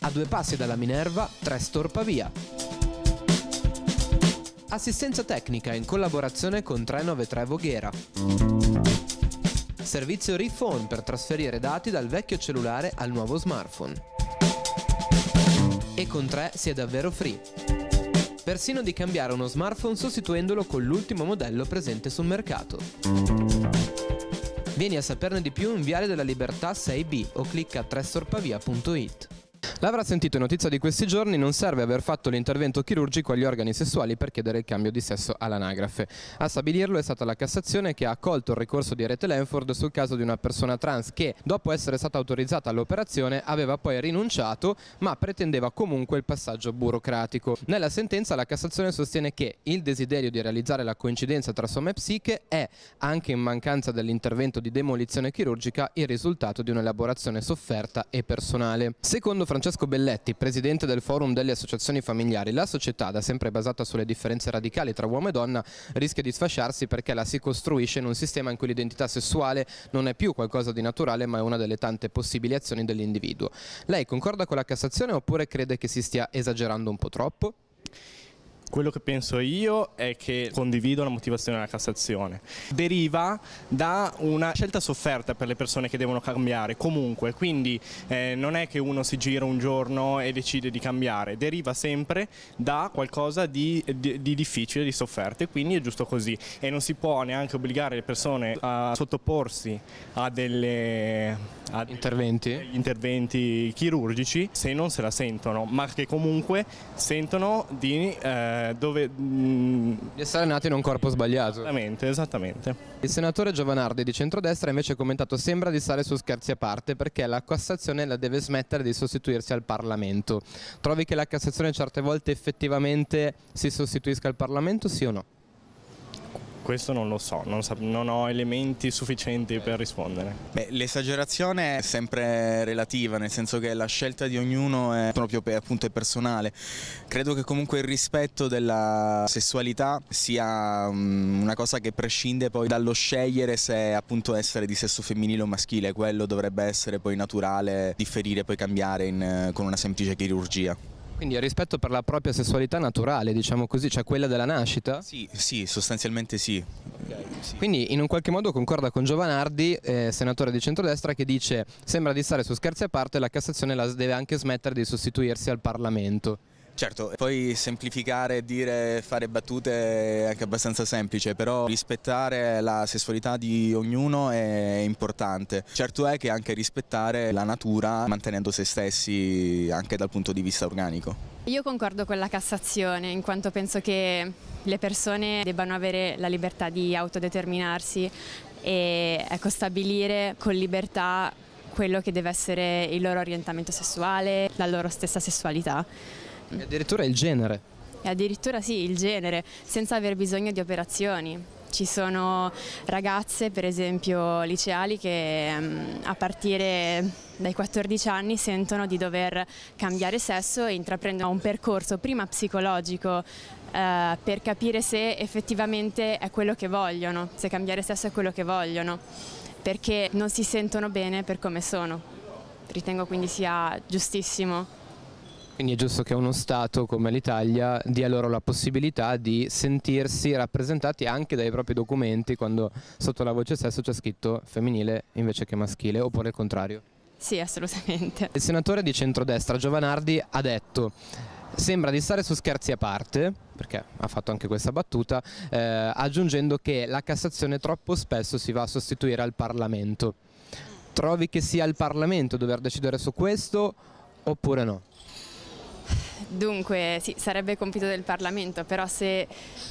A due passi dalla Minerva, Trestor Pavia. Assistenza tecnica in collaborazione con 393 Voghera. Servizio Refone per trasferire dati dal vecchio cellulare al nuovo smartphone. E con 3 si è davvero free. Persino di cambiare uno smartphone sostituendolo con l'ultimo modello presente sul mercato. Vieni a saperne di più in Viale della Libertà 6B o clicca a trestorpavia.it. L'avrà sentito in notizia di questi giorni, non serve aver fatto l'intervento chirurgico agli organi sessuali per chiedere il cambio di sesso all'anagrafe. A stabilirlo è stata la Cassazione che ha accolto il ricorso di Rete Lenford sul caso di una persona trans che, dopo essere stata autorizzata all'operazione, aveva poi rinunciato ma pretendeva comunque il passaggio burocratico. Nella sentenza la Cassazione sostiene che il desiderio di realizzare la coincidenza tra somme e psiche è, anche in mancanza dell'intervento di demolizione chirurgica, il risultato di un'elaborazione sofferta e personale. Secondo Francesco Belletti, presidente del forum delle associazioni familiari, la società, da sempre basata sulle differenze radicali tra uomo e donna, rischia di sfasciarsi perché la si costruisce in un sistema in cui l'identità sessuale non è più qualcosa di naturale ma è una delle tante possibili azioni dell'individuo. Lei concorda con la Cassazione oppure crede che si stia esagerando un po' troppo? Quello che penso io è che condivido la motivazione della Cassazione. Deriva da una scelta sofferta per le persone che devono cambiare, comunque, quindi eh, non è che uno si gira un giorno e decide di cambiare, deriva sempre da qualcosa di, di, di difficile, di sofferto e quindi è giusto così. E non si può neanche obbligare le persone a sottoporsi a delle... A interventi? interventi chirurgici se non se la sentono, ma che comunque sentono di... Eh, eh, dove... Mh... Mm, di essere nato in un corpo sbagliato. Esattamente, esattamente. Il senatore Giovanardi di centrodestra invece ha commentato sembra di stare su scherzi a parte perché la Cassazione la deve smettere di sostituirsi al Parlamento. Trovi che la Cassazione certe volte effettivamente si sostituisca al Parlamento, sì o no? Questo non lo so, non, so, non ho elementi sufficienti per rispondere. Beh, l'esagerazione è sempre relativa, nel senso che la scelta di ognuno è proprio per, appunto, è personale. Credo che comunque il rispetto della sessualità sia um, una cosa che prescinde poi dallo scegliere se appunto essere di sesso femminile o maschile, quello dovrebbe essere poi naturale, differire, poi cambiare in, con una semplice chirurgia. Quindi il rispetto per la propria sessualità naturale, diciamo così, cioè quella della nascita? Sì, sì, sostanzialmente sì. Okay, sì. Quindi in un qualche modo concorda con Giovanardi, eh, senatore di centrodestra, che dice sembra di stare su scherzi a parte, la Cassazione la deve anche smettere di sostituirsi al Parlamento. Certo, poi semplificare dire fare battute è anche abbastanza semplice, però rispettare la sessualità di ognuno è importante. Certo è che anche rispettare la natura mantenendo se stessi anche dal punto di vista organico. Io concordo con la Cassazione in quanto penso che le persone debbano avere la libertà di autodeterminarsi e ecco, stabilire con libertà quello che deve essere il loro orientamento sessuale, la loro stessa sessualità. E addirittura il genere. E addirittura sì, il genere, senza aver bisogno di operazioni. Ci sono ragazze, per esempio liceali, che mm, a partire dai 14 anni sentono di dover cambiare sesso e intraprendono un percorso prima psicologico eh, per capire se effettivamente è quello che vogliono, se cambiare sesso è quello che vogliono, perché non si sentono bene per come sono. Ritengo quindi sia giustissimo quindi è giusto che uno Stato come l'Italia dia loro la possibilità di sentirsi rappresentati anche dai propri documenti quando sotto la voce sesso c'è scritto femminile invece che maschile, oppure il contrario. Sì, assolutamente. Il senatore di centrodestra Giovanardi ha detto sembra di stare su scherzi a parte, perché ha fatto anche questa battuta, eh, aggiungendo che la Cassazione troppo spesso si va a sostituire al Parlamento. Trovi che sia il Parlamento dover decidere su questo oppure no? Dunque, sì, sarebbe compito del Parlamento, però se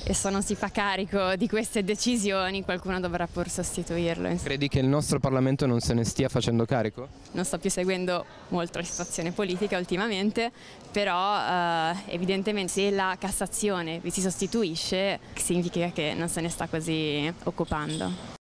esso non si fa carico di queste decisioni qualcuno dovrà pur sostituirlo. Credi che il nostro Parlamento non se ne stia facendo carico? Non sto più seguendo molto la situazione politica ultimamente, però eh, evidentemente se la Cassazione vi si sostituisce significa che non se ne sta così occupando.